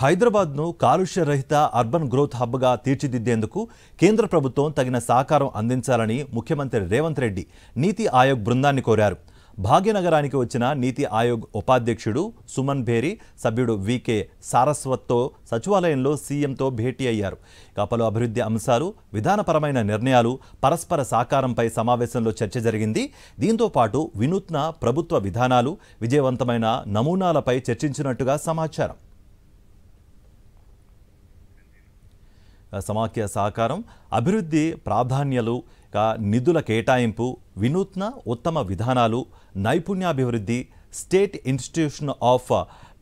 హైదరాబాద్ను కాలుష్య రహిత అర్బన్ గ్రోత్ హబ్గా తీర్చిదిద్దేందుకు కేంద్ర ప్రభుత్వం తగిన సహకారం అందించాలని ముఖ్యమంత్రి రేవంత్ రెడ్డి నీతి ఆయోగ్ బృందాన్ని కోరారు భాగ్యనగరానికి వచ్చిన నీతి ఆయోగ్ ఉపాధ్యక్షుడు సుమన్ భేరి సభ్యుడు వికే సారస్వత్తో సచివాలయంలో సీఎంతో భేటీ అయ్యారు కపలు అభివృద్ధి అంశాలు విధానపరమైన నిర్ణయాలు పరస్పర సహకారంపై సమావేశంలో చర్చ జరిగింది దీంతో పాటు వినూత్న ప్రభుత్వ విధానాలు విజయవంతమైన నమూనాలపై చర్చించినట్టుగా సమాచారం సమాఖ్య సహకారం అభివృద్ధి ప్రాధాన్యలు నిధుల కేటాయింపు వినూత్న ఉత్తమ విధానాలు నైపుణ్యాభివృద్ధి స్టేట్ ఇన్స్టిట్యూషన్ ఆఫ్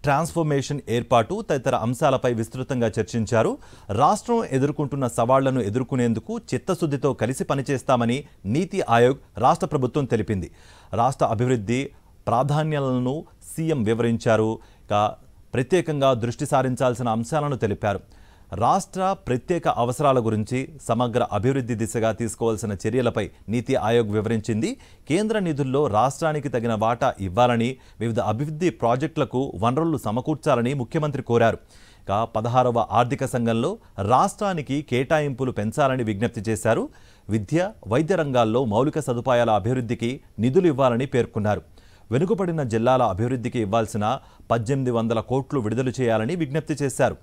ట్రాన్స్ఫర్మేషన్ ఏర్పాటు తదితర అంశాలపై విస్తృతంగా చర్చించారు రాష్ట్రం ఎదుర్కొంటున్న సవాళ్లను ఎదుర్కొనేందుకు చిత్తశుద్ధితో కలిసి పనిచేస్తామని నీతి ఆయోగ్ రాష్ట్ర ప్రభుత్వం తెలిపింది రాష్ట్ర అభివృద్ధి ప్రాధాన్యాలను సీఎం వివరించారు ప్రత్యేకంగా దృష్టి సారించాల్సిన అంశాలను తెలిపారు రాష్ట్ర ప్రత్యేక అవసరాల గురించి సమగ్ర అభివృద్ధి దిశగా తీసుకోవాల్సిన చర్యలపై నీతి ఆయోగ్ వివరించింది కేంద్ర నిధుల్లో రాష్ట్రానికి తగిన వాటా ఇవ్వాలని వివిధ అభివృద్ధి ప్రాజెక్టులకు వనరులు సమకూర్చాలని ముఖ్యమంత్రి కోరారు ఇక పదహారవ ఆర్థిక సంఘంలో రాష్ట్రానికి కేటాయింపులు పెంచాలని విజ్ఞప్తి చేశారు విద్య వైద్య రంగాల్లో మౌలిక సదుపాయాల అభివృద్ధికి నిధులు ఇవ్వాలని పేర్కొన్నారు వెనుకబడిన జిల్లాల అభివృద్ధికి ఇవ్వాల్సిన పద్దెనిమిది వందల కోట్లు విడుదల చేయాలని విజ్ఞప్తి చేశారు